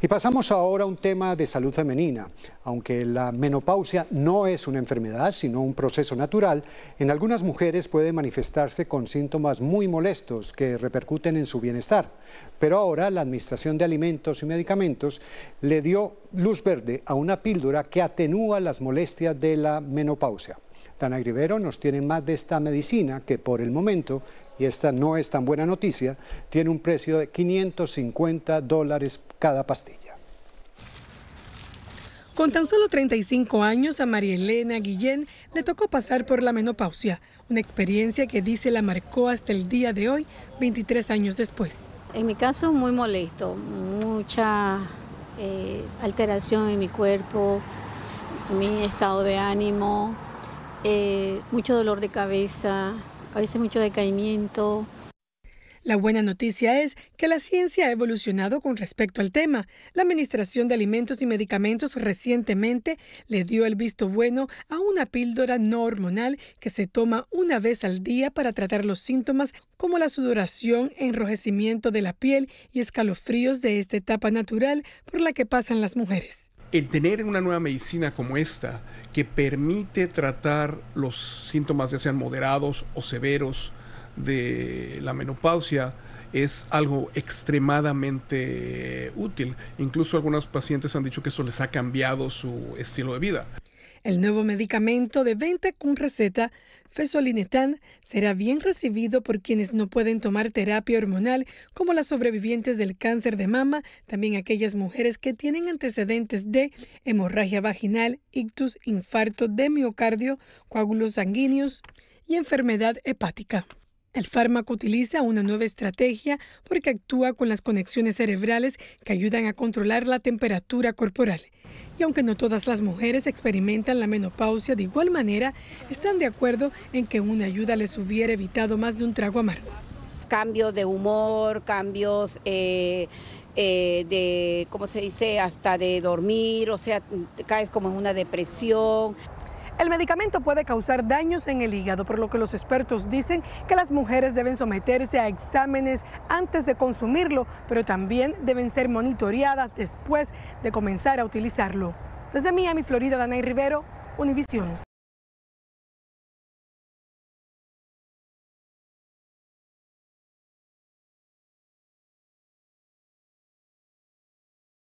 Y pasamos ahora a un tema de salud femenina. Aunque la menopausia no es una enfermedad, sino un proceso natural, en algunas mujeres puede manifestarse con síntomas muy molestos que repercuten en su bienestar. Pero ahora la Administración de Alimentos y Medicamentos le dio luz verde a una píldora que atenúa las molestias de la menopausia. Dana Grivero nos tiene más de esta medicina que por el momento y esta no es tan buena noticia, tiene un precio de 550 dólares cada pastilla. Con tan solo 35 años, a María Elena Guillén le tocó pasar por la menopausia, una experiencia que dice la marcó hasta el día de hoy, 23 años después. En mi caso, muy molesto, mucha eh, alteración en mi cuerpo, mi estado de ánimo, eh, mucho dolor de cabeza, a veces mucho decaimiento. La buena noticia es que la ciencia ha evolucionado con respecto al tema. La Administración de Alimentos y Medicamentos recientemente le dio el visto bueno a una píldora no hormonal que se toma una vez al día para tratar los síntomas como la sudoración, enrojecimiento de la piel y escalofríos de esta etapa natural por la que pasan las mujeres el tener una nueva medicina como esta, que permite tratar los síntomas, ya sean moderados o severos, de la menopausia, es algo extremadamente útil. Incluso algunos pacientes han dicho que eso les ha cambiado su estilo de vida. El nuevo medicamento de venta con receta, Fesolinetan, será bien recibido por quienes no pueden tomar terapia hormonal, como las sobrevivientes del cáncer de mama, también aquellas mujeres que tienen antecedentes de hemorragia vaginal, ictus, infarto de miocardio, coágulos sanguíneos y enfermedad hepática. El fármaco utiliza una nueva estrategia porque actúa con las conexiones cerebrales que ayudan a controlar la temperatura corporal. Y aunque no todas las mujeres experimentan la menopausia de igual manera, están de acuerdo en que una ayuda les hubiera evitado más de un trago amargo. Cambios de humor, cambios eh, eh, de, ¿cómo se dice?, hasta de dormir, o sea, caes como en una depresión. El medicamento puede causar daños en el hígado, por lo que los expertos dicen que las mujeres deben someterse a exámenes antes de consumirlo, pero también deben ser monitoreadas después de comenzar a utilizarlo. Desde Miami, Florida, Danay Rivero, Univision.